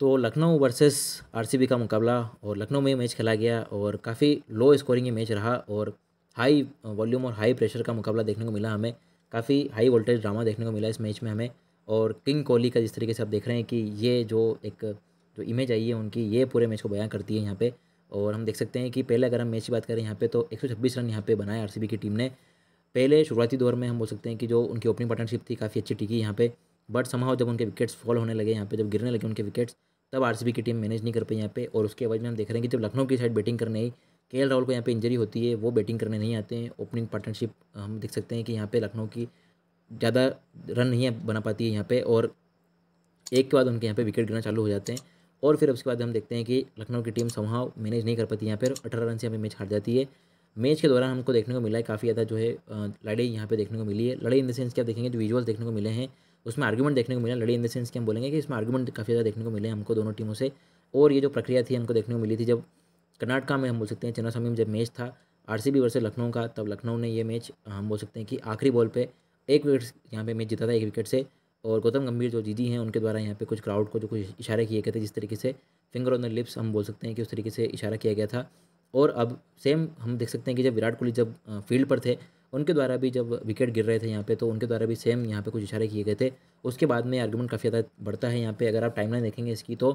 तो Lucknow versus RCB का मुकाबला और लखनऊ में मैच खेला गया और काफ़ी लो स्कोरिंग मैच रहा और हाई वॉल्यूम और हाई प्रेशर का मुकाबला देखने को मिला हमें काफ़ी हाई वोल्टेज ड्रामा देखने को मिला इस मैच में हमें और किंग कोहली का जिस तरीके से आप देख रहे हैं कि ये जो एक जो इमेज आई है उनकी ये पूरे मैच को बयां करती है यहाँ पे और हम देख सकते हैं कि पहले अगर हम मैच की बात करें यहाँ पे तो एक रन यहाँ पे बनाए आर की टीम ने पहले शुरुआती दौर में हम बोल सकते हैं कि जो उनकी ओपनिंग पार्टनरशिप थी काफ़ी अच्छी टिकी यहाँ पर बट समाव जब उनके विकेट्स फॉल होने लगे यहाँ पे जब गिरने लगे उनके विकेट्स तब आर की टीम मैनेज नहीं कर पाई यहाँ पे और उसके बाद में हम देख रहे हैं कि जब लखनऊ की साइड बैटिंग करने आई के राहुल को यहाँ पे इंजरी होती है वो बैटिंग करने नहीं आते हैं ओपनिंग पार्टनरशिप हम देख सकते हैं कि यहाँ पे लखनऊ की ज़्यादा रन नहीं बना पाती है यहाँ पे और एक के बाद उनके यहाँ पे विकेट गिरना चालू हो जाते हैं और फिर उसके बाद हम देखते हैं कि लखनऊ की टीम समाव मैनेज नहीं कर पाती यहाँ पर अठारह रन से हमें मैच हार जाती है मैच के दौरान हमको देखने को मिला है काफ़ी ज़्यादा जो है लड़ाई यहाँ पे देखने को मिली है लड़ाई इन द सेंस क्या देखेंगे जो विजुअल्स देखने को मिले हैं उसमें आर्गूमेंट देखने को मिला लड़ी इन द सेंस कि हम बोलेंगे कि इसमें आर्ग्यूमेंट काफ़ी ज़्यादा देखने को मिले हमको दोनों टीमों से और ये जो प्रक्रिया थी हमको देखने को मिली थी जब कर्नाटका में हम बोल सकते हैं स्वामी में जब मैच था आर सी वर्सेस लखनऊ का तब लखनऊ ने ये मैच हम बोल सकते हैं कि आखिरी बॉल पर एक विकेट यहाँ पे मैच जीता था एक विकेट से और गौतम गंभीर जो जीजी हैं उनके द्वारा यहाँ पे कुछ क्राउड को जो कुछ इशारे किए गए थे जिस तरीके से फिंगर ऑन द लिप्स हम बोल सकते हैं कि उस तरीके से इशारा किया गया था और अब सेम हम देख सकते हैं कि जब विराट कोहली जब फील्ड पर थे उनके द्वारा भी जब विकेट गिर रहे थे यहाँ पे तो उनके द्वारा भी सेम यहाँ पे कुछ इशारे किए गए थे उसके बाद में आर्गूमेंट काफ़ी ज़्यादा बढ़ता है यहाँ पे अगर आप टाइमलाइन देखेंगे इसकी तो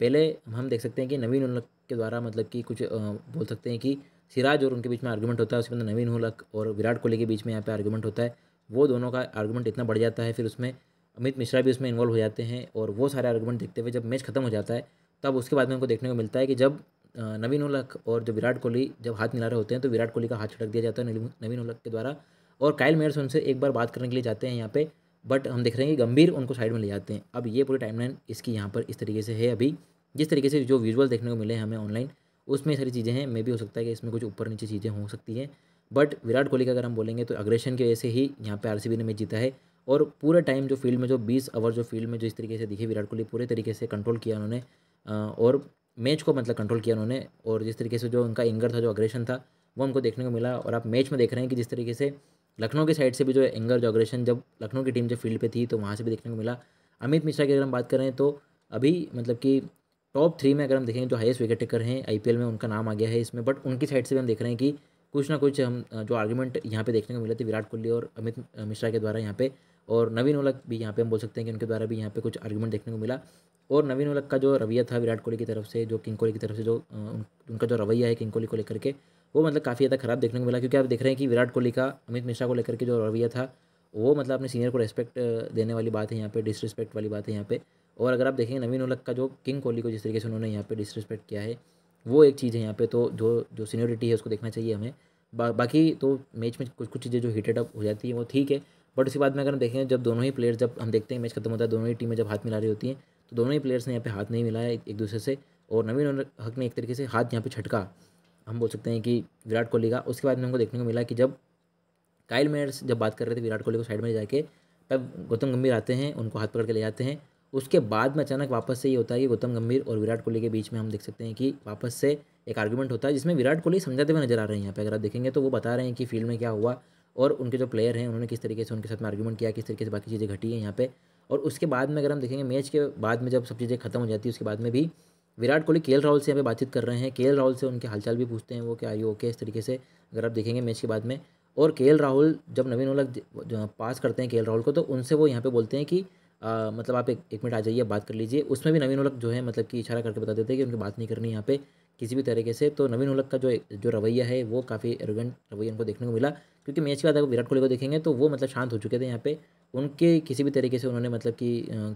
पहले हम देख सकते हैं कि नवीन उलक के द्वारा मतलब कि कुछ बोल सकते हैं कि सिराज और उनके बीच में आर्गूमेंट होता है उसके अंदर नवीन उलक और विराट कोहली के बीच में यहाँ पर आर्गूमेंट होता है वो दोनों का आर्गूमेंट इतना बढ़ जाता है फिर उसमें अमित मिश्रा भी उसमें इन्वॉल्व हो जाते हैं और वो सारे आर्गूमेंट देखते हुए जब मैच खत्म हो जाता है तब उसके बाद में उनको देखने को मिलता है कि जब नवीन उलक और जो विराट कोहली जब हाथ मिला रहे होते हैं तो विराट कोहली का हाथ छिड़क दिया जाता है नवीन उलक के द्वारा और कायल मेयर्स उनसे एक बार बात करने के लिए जाते हैं यहाँ पे बट हम देख रहे हैं कि गंभीर उनको साइड में ले जाते हैं अब ये पूरी टाइमलाइन इसकी यहाँ पर इस तरीके से है अभी जिस तरीके से जो विजुअल देखने को मिले हैं हमें ऑनलाइन उसमें सारी चीज़ें हैं मे भी हो सकता है कि इसमें कुछ ऊपर नीचे चीज़ें हो सकती हैं बट विराट कोहली का अगर हम बोलेंगे तो अग्रेशन की वजह से ही यहाँ पर आर ने मैच जीता है और पूरे टाइम जो फील्ड में जो बीस ओवर जो फील्ड में जो इस तरीके से दिखे विराट कोहली पूरे तरीके से कंट्रोल किया उन्होंने और मैच को मतलब कंट्रोल किया उन्होंने और जिस तरीके से जो उनका एंगर था जो अग्रेशन था वो हमको देखने को मिला और आप मैच में देख रहे हैं कि जिस तरीके से लखनऊ के साइड से भी जो एंगर जो अग्रेशन जब लखनऊ की टीम जब फील्ड पर थी तो वहाँ से भी देखने को मिला अमित मिश्रा की अगर हम बात करें तो अभी मतलब कि टॉप थ्री में अगर हम देखें जो हाईएस्ट विकेट टेकर हैं आई में उनका नाम आ गया है इसमें बट उनकी साइड से भी हम देख रहे हैं कि कुछ ना कुछ हम जो आर्ग्यूमेंट यहाँ पे देखने को मिले थे विराट कोहली और अमित मिश्रा के द्वारा यहाँ पे और नवीन उलक भी यहाँ पे हम बोल सकते हैं कि उनके द्वारा भी यहाँ पे कुछ आर्गूमेंट देखने को मिला और नवीन उलक का जो रवैया था विराट कोहली की तरफ से जो किंग कोहली की तरफ से जो उनका जो रवैया है किंग कोहली को लेकर के वो मतलब काफ़ी ज़्यादा खराब देखने को मिला क्योंकि आप देख रहे हैं कि विराट कोहली का अमित मिश्रा को लेकर के जो रवैया था वो मतलब अपने सीनियर को रेस्पेक्ट देने वाली बात है यहाँ पे डिसरिस्पेक्ट वाली बात है यहाँ पे और अगर आप देखेंगे नवीन उलक का जो किंग कोहली को जिस तरीके से उन्होंने यहाँ पे डिसरिस्पेक्ट किया है वो एक चीज़ है यहाँ पे तो जो जो सीनियोरिटी है उसको देखना चाहिए हमें बा, बाकी तो मैच में कुछ कुछ चीज़ें जो हीटेड अप हो जाती हैं वो ठीक है बट उसके बाद में अगर हम देखें जब दोनों ही प्लेयर्स जब हम देखते हैं मैच खत्म होता है दोनों ही टीमें जब हाथ मिला रही होती हैं तो दोनों ही प्लेयर्स ने यहाँ पे हाथ नहीं मिलाया एक दूसरे से और नवीन हक ने एक तरीके से हाथ यहाँ पे छटका हम बोल सकते हैं कि विराट कोहली का उसके बाद में हमको देखने को मिला कि जब काइल मेयर्स जब बात कर रहे थे विराट कोहली को साइड में जाके तब गौतम गंभीर आते हैं उनको हाथ पकड़ के ले जाते हैं उसके बाद में अचानक वापस से ये होता है कि गौतम गंभीर और विराट कोहली के बीच में हम देख सकते हैं कि वापस से एक आर्ग्यूमेंट होता है जिसमें विराट कोहली समझाते हुए नजर आ रहे हैं यहाँ पे अगर आप देखेंगे तो वो बता रहे हैं कि फील्ड में क्या हुआ और उनके जो प्लेयर हैं उन्होंने किस तरीके से उनके साथ में आर्ग्यूमेंट किया किस तरीके से बाकी चीज़ें घटी हैं यहाँ पे और उसके बाद में अगर हम देखेंगे मैच के बाद में जब सब चीज़ें खत्म हो जाती है उसके बाद में भी विराट कोहली के राहुल से यहाँ पे बातचीत कर रहे हैं के राहुल से उनके हालचाल भी पूछते हैं वो क्या आई ओके इस तरीके से अगर आप देखेंगे मैच के बाद में और के राहुल जब नवीन ओलक पास करते हैं के राहुल को तो उनसे वो यहाँ पर बोलते हैं कि आ, मतलब आप एक, एक मिनट आ जाइए बात कर लीजिए उसमें भी नवीन ओलक जो है मतलब कि इशारा करके बता देते हैं कि उनकी बात नहीं करनी यहाँ पे किसी भी तरीके से तो नवीन उलक का जो जो रवैया है वो काफ़ी एरोगेंट रवैया उनको देखने को मिला क्योंकि मैच के बाद अगर विराट कोहली को देखेंगे तो वो मतलब शांत हो चुके थे यहाँ पे उनके किसी भी तरीके से उन्होंने मतलब कि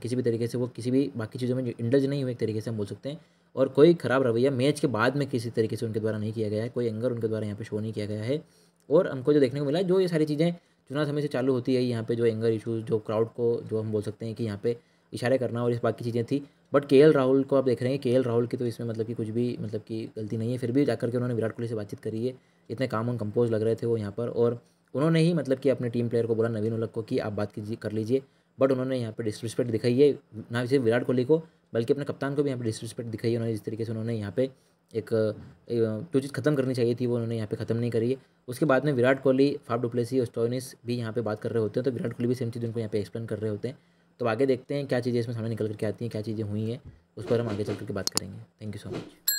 किसी भी तरीके से वो किसी भी बाकी चीज़ों में इंडल्ज नहीं हुए एक तरीके से हम बोल सकते हैं और कोई ख़राब रवैया मैच के बाद में किसी तरीके से उनके द्वारा नहीं किया गया है कोई एंगर उनके द्वारा यहाँ पे शो नहीं किया गया है और हमको जो देखने को मिला जो ये सारी चीज़ें चुनाव समय से चालू होती है यहाँ पे जो एंगर इशूज़ जो क्राउड को जो हम बोल सकते हैं कि यहाँ पे इशारे करना और इस बाकी चीज़ें थी बट के राहुल को आप देख रहे हैं के राहुल की तो इसमें मतलब कि कुछ भी मतलब कि गलती नहीं है फिर भी जाकर के उन्होंने विराट कोहली से बातचीत करी है इतने काम उन कंपोज लग रहे थे वो यहाँ पर और उन्होंने ही मतलब कि अपने टीम प्लेयर को बोला नवीन उलक को कि आप बात कीजिए कर लीजिए बट उन्होंने यहाँ पर डिसरिस्पेक्ट दिखाई है ना सिर्फ विराट कोहली को बल्कि अपने कप्तान को भी यहाँ पर डिसरिस्पेक्ट दिखाई है उन्होंने जिस तरीके से उन्होंने यहाँ पे एक जो चीज़ ख़त्म करनी चाहिए थी वो उन्होंने यहाँ पे ख़त्म नहीं करी है उसके बाद में विराट कोहली फाफ डुप्लेसी और स्टोनिस भी यहाँ पे बात कर रहे होते हैं तो विराट कोहली भी सेम चीज़ उनको यहाँ पे एक्सप्लेन कर रहे होते हैं तो आगे देखते हैं क्या चीज़ें इसमें सामने निकल करके आती हैं क्या चीज़ें हुई हैं उस पर हम आगे चल करके बात करेंगे थैंक यू सो मच